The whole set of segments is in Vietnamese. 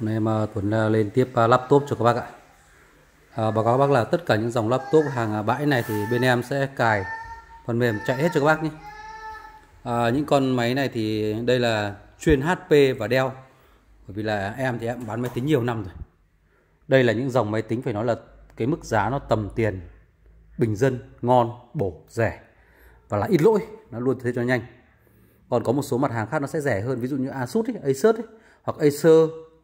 nên nay em Tuấn lên tiếp à, laptop cho các bác ạ à, Báo cáo bác là tất cả những dòng laptop hàng à, bãi này thì bên em sẽ cài phần mềm chạy hết cho các bác nhé à, Những con máy này thì đây là chuyên HP và Dell Bởi vì là em thì em bán máy tính nhiều năm rồi Đây là những dòng máy tính phải nói là cái mức giá nó tầm tiền bình dân, ngon, bổ, rẻ và là ít lỗi, nó luôn thế cho nhanh còn có một số mặt hàng khác nó sẽ rẻ hơn ví dụ như Asus ấy, Acer ấy, hoặc Acer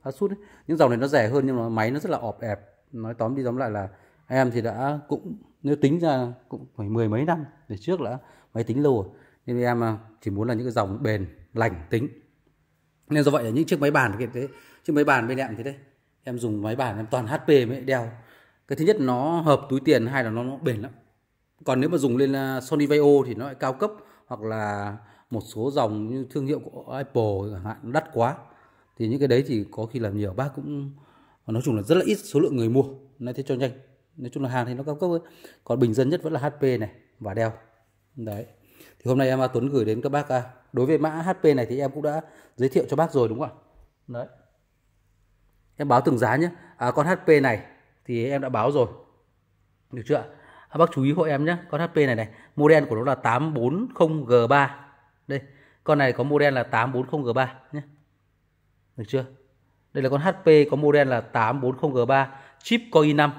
Asus ấy. những dòng này nó rẻ hơn nhưng mà máy nó rất là ọp ẹp nói tóm đi tóm lại là em thì đã cũng nếu tính ra cũng phải mười mấy năm để trước đã máy tính lâu rồi nên em à, chỉ muốn là những cái dòng bền lành tính nên do vậy là những chiếc máy bàn kiểu thế chiếc máy bàn bên em thế đấy em dùng máy bàn em toàn HP mới đeo cái thứ nhất nó hợp túi tiền hay là nó, nó bền lắm còn nếu mà dùng lên à, Sony Vaio thì nó lại cao cấp hoặc là một số dòng như thương hiệu của Apple chẳng hạn đắt quá thì những cái đấy thì có khi làm nhiều bác cũng nói chung là rất là ít số lượng người mua nói thế cho nhanh nói chung là hàng thì nó cao cấp hơn còn bình dân nhất vẫn là HP này và đeo đấy thì hôm nay em A Tuấn gửi đến các bác à, đối với mã HP này thì em cũng đã giới thiệu cho bác rồi đúng không ạ đấy em báo từng giá nhé à, con HP này thì em đã báo rồi được chưa à, bác chú ý hộ em nhé con HP này này model của nó là 840G3 đây con này có model là 840G3 nhé được chưa? Đây là con HP có model là 840G3, chip Core i5. Uh,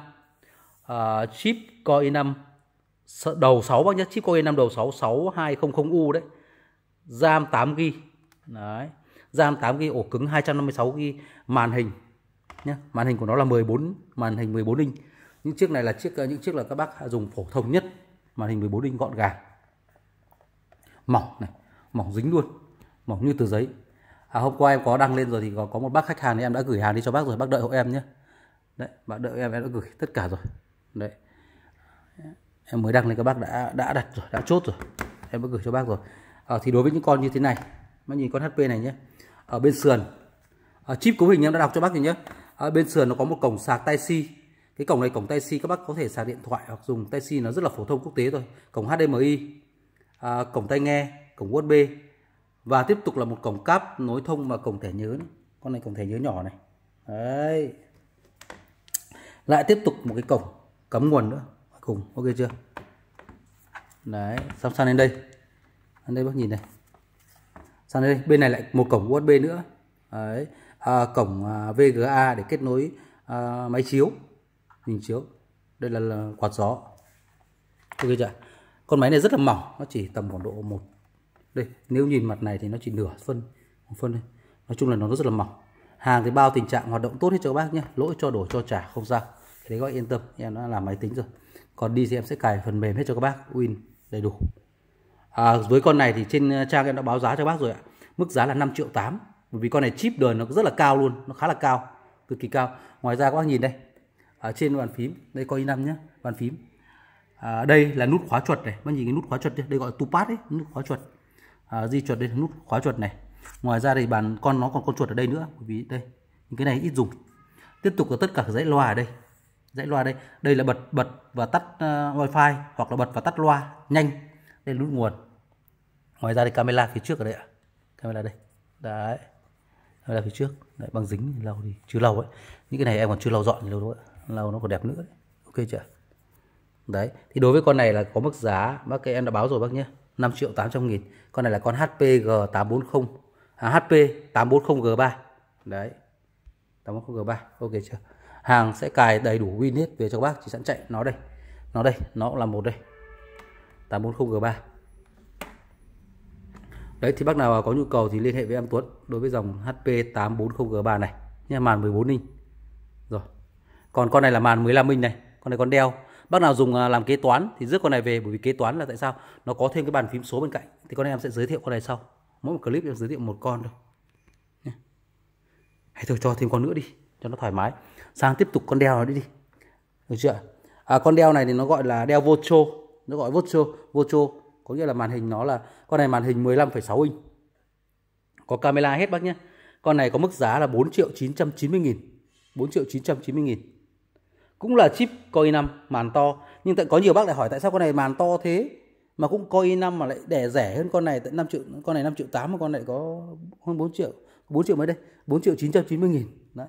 à, chip Core i5 đầu 6 bác nhé, chip Core i5 đầu 6 6200U đấy. RAM 8GB. Đấy. RAM 8GB, ổ cứng 256GB, màn hình nhé. Màn hình của nó là 14 màn hình 14 inch. Những chiếc này là chiếc những chiếc là các bác dùng phổ thông nhất, màn hình 14 inch gọn gàng. Mỏng này, mỏng dính luôn, mỏng như tờ giấy à, hôm qua em có đăng lên rồi thì có có một bác khách hàng thì em đã gửi hàng đi cho bác rồi bác đợi hộ em nhé đấy bác đợi em em đã gửi tất cả rồi đấy em mới đăng lên các bác đã đã đặt rồi đã chốt rồi em đã gửi cho bác rồi à, thì đối với những con như thế này mới nhìn con HP này nhé ở bên sườn à, chip cấu hình em đã đọc cho bác rồi nhé ở bên sườn nó có một cổng sạc tai si cái cổng này cổng tai si các bác có thể sạc điện thoại hoặc dùng tai si nó rất là phổ thông quốc tế thôi cổng HDMI à, cổng tai nghe cổng USB và tiếp tục là một cổng cáp nối thông vào cổng thẻ nhớ con này cổng thẻ nhớ nhỏ này đấy lại tiếp tục một cái cổng cắm nguồn nữa cùng ok chưa đấy xong sang lên đây sang đây bác nhìn này sang đây bên này lại một cổng usb nữa đấy à, cổng à, vga để kết nối à, máy chiếu hình chiếu đây là, là quạt gió ok chưa con máy này rất là mỏng nó chỉ tầm khoảng độ một đây nếu nhìn mặt này thì nó chỉ nửa phân phân đây. nói chung là nó rất là mỏng hàng thì bao tình trạng hoạt động tốt hết cho các bác nhé lỗi cho đổi cho trả không sao thế gọi yên tâm em đã làm máy tính rồi còn đi thì em sẽ cài phần mềm hết cho các bác win đầy đủ à, với con này thì trên à, trang em đã báo giá cho các bác rồi ạ mức giá là 5 triệu 8 bởi vì con này chip đời nó rất là cao luôn nó khá là cao cực kỳ cao ngoài ra các bác nhìn đây ở trên bàn phím đây coi năm nhé bàn phím à, đây là nút khóa chuột này bác nhìn cái nút khóa chuột đây, đây gọi là tupad ấy nút khóa chuột À, di chuột đến nút khóa chuột này ngoài ra thì bàn con nó còn con chuột ở đây nữa bởi vì đây những cái này ít dùng tiếp tục là tất cả dãy loa ở đây dãy loa đây đây là bật bật và tắt uh, wifi hoặc là bật và tắt loa nhanh đây là nút nguồn ngoài ra thì camera phía trước ở đây ạ camera đây đấy camera phía trước đấy, băng dính lâu thì chưa lâu ấy những cái này em còn chưa lau dọn lâu nữa lâu nó còn đẹp nữa đấy. ok chưa đấy thì đối với con này là có mức giá bác cái em đã báo rồi bác nhé 5 triệu 800 nghìn con này là con HP HPG 840 à, HP 840G3 đấy 840G3 ok chưa hàng sẽ cài đầy đủ win hết về cho các bác chỉ sẵn chạy nó đây nó đây nó cũng là một đây 840G3 đấy thì bác nào có nhu cầu thì liên hệ với em Tuấn đối với dòng HP 840G3 này nha màn 14 inch rồi còn con này là màn 15 inch này con này con đeo bác nào dùng à, làm kế toán thì rước con này về bởi vì kế toán là tại sao nó có thêm cái bàn phím số bên cạnh thì con này em sẽ giới thiệu con này sau mỗi một clip em giới thiệu một con thôi hãy thôi cho thêm con nữa đi cho nó thoải mái sang tiếp tục con đeo này đi đi được chưa à, con đeo này thì nó gọi là đeo vocho nó gọi vocho vocho có nghĩa là màn hình nó là con này màn hình 15,6 inch có camera hết bác nhé con này có mức giá là 4 triệu 990 nghìn 4 triệu 990 nghìn cũng là chip Core i5 màn to nhưng tại có nhiều bác lại hỏi tại sao con này màn to thế mà cũng Core i5 mà lại để rẻ hơn con này tại 5 triệu con này 5 triệu 8 mà con này có hơn 4 triệu 4 triệu mấy đây 4 triệu 990 nghìn đấy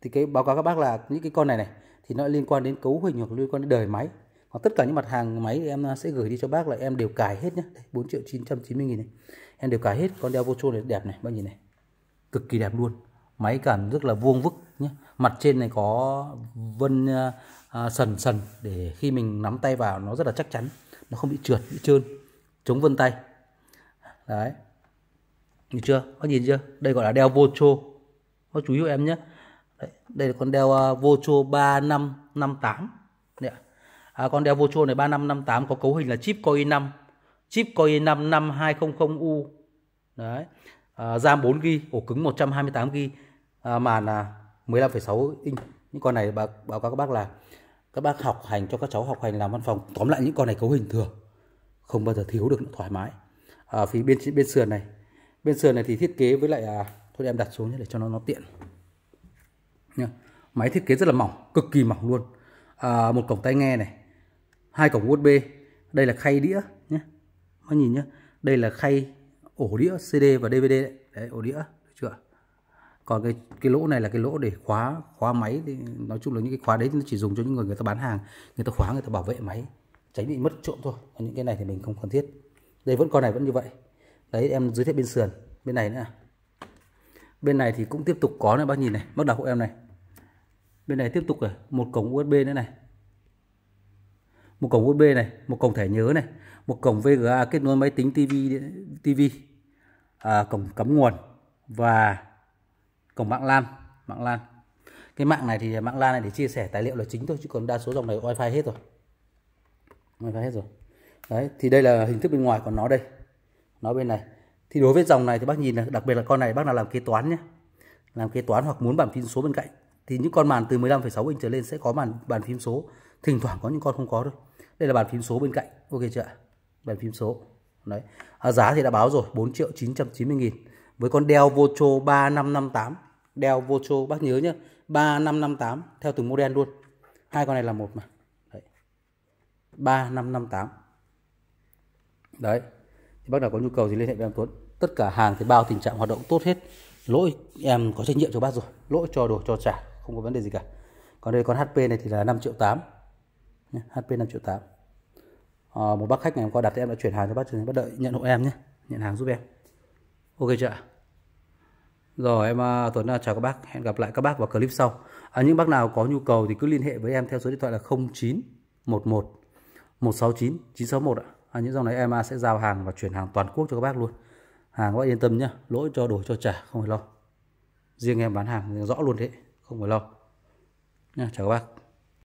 thì cái báo cáo các bác là những cái con này này thì nó liên quan đến cấu hình hoặc liên quan đến đời máy còn tất cả những mặt hàng máy em sẽ gửi đi cho bác là em đều cài hết nhé đây, 4 triệu 990 nghìn này em đều cài hết con đeo vô này đẹp này bác nhìn này cực kỳ đẹp luôn máy cảm rất là vuông vức mặt trên này có vân ờ, à, sần sần để khi mình nắm tay vào nó rất là chắc chắn nó không bị trượt bị trơn chống vân tay đấy nhìn chưa có nhìn chưa đây gọi là đeo vocho có chú ý em nhé đấy, đây là con đeo uh, ờ, vocho ba năm năm tám à, con đeo vocho này ba năm năm tám có cấu hình là chip coi năm, chip coi năm năm 200 u đấy à, ram bốn g ổ cứng một trăm hai mươi tám g à, màn là 15,6 inch những con này báo, báo cáo các bác là các bác học hành cho các cháu học hành làm văn phòng tóm lại những con này cấu hình thừa không bao giờ thiếu được nữa, thoải mái à, phía bên bên sườn này bên sườn này thì thiết kế với lại à, thôi em đặt xuống để cho nó nó tiện Nha. máy thiết kế rất là mỏng cực kỳ mỏng luôn à, một cổng tai nghe này hai cổng USB đây là khay đĩa nhé mọi nhìn nhé đây là khay ổ đĩa CD và DVD đấy, đấy ổ đĩa được chưa còn cái cái lỗ này là cái lỗ để khóa khóa máy thì nói chung là những cái khóa đấy nó chỉ dùng cho những người người ta bán hàng người ta khóa người ta bảo vệ máy tránh bị mất trộm thôi còn những cái này thì mình không cần thiết đây vẫn con này vẫn như vậy đấy em giới thiệu bên sườn bên này nữa bên này thì cũng tiếp tục có này bác nhìn này bác đọc hộ em này bên này tiếp tục rồi một cổng USB nữa này một cổng USB này một cổng thẻ nhớ này một cổng VGA kết nối máy tính TV TV à, cổng cắm nguồn và cổng mạng LAN mạng LAN cái mạng này thì mạng LAN này để chia sẻ tài liệu là chính thôi chứ còn đa số dòng này wifi hết rồi wifi hết rồi đấy thì đây là hình thức bên ngoài của nó đây nó bên này thì đối với dòng này thì bác nhìn là đặc biệt là con này bác nào làm kế toán nhé làm kế toán hoặc muốn bản phím số bên cạnh thì những con màn từ 15,6 inch trở lên sẽ có màn bàn phím số thỉnh thoảng có những con không có thôi đây là bàn phím số bên cạnh ok chưa ạ bàn phím số đấy à, giá thì đã báo rồi 4 triệu 990 nghìn với con Dell Vocho 3558 đeo Vocho bác nhớ nhá 3558 theo từng model luôn hai con này là một mà đấy. 3558 đấy thì bác nào có nhu cầu thì liên hệ với em Tuấn tất cả hàng thì bao tình trạng hoạt động tốt hết lỗi em có trách nhiệm cho bác rồi lỗi cho đồ cho trả không có vấn đề gì cả còn đây con HP này thì là 5 triệu 8 HP 5 triệu 8 à, ờ, một bác khách ngày hôm qua đặt thì em đã chuyển hàng cho bác cho bác đợi nhận hộ em nhé nhận hàng giúp em ok chưa ạ rồi em à, Tuấn à, chào các bác, hẹn gặp lại các bác vào clip sau. À, những bác nào có nhu cầu thì cứ liên hệ với em theo số điện thoại là 0911 169 961 ạ. À, những dòng này em à, sẽ giao hàng và chuyển hàng toàn quốc cho các bác luôn. Hàng các bác yên tâm nhá, lỗi cho đổi cho trả không phải lo. Riêng em bán hàng rõ luôn thế, không phải lo. Nha, chào các bác.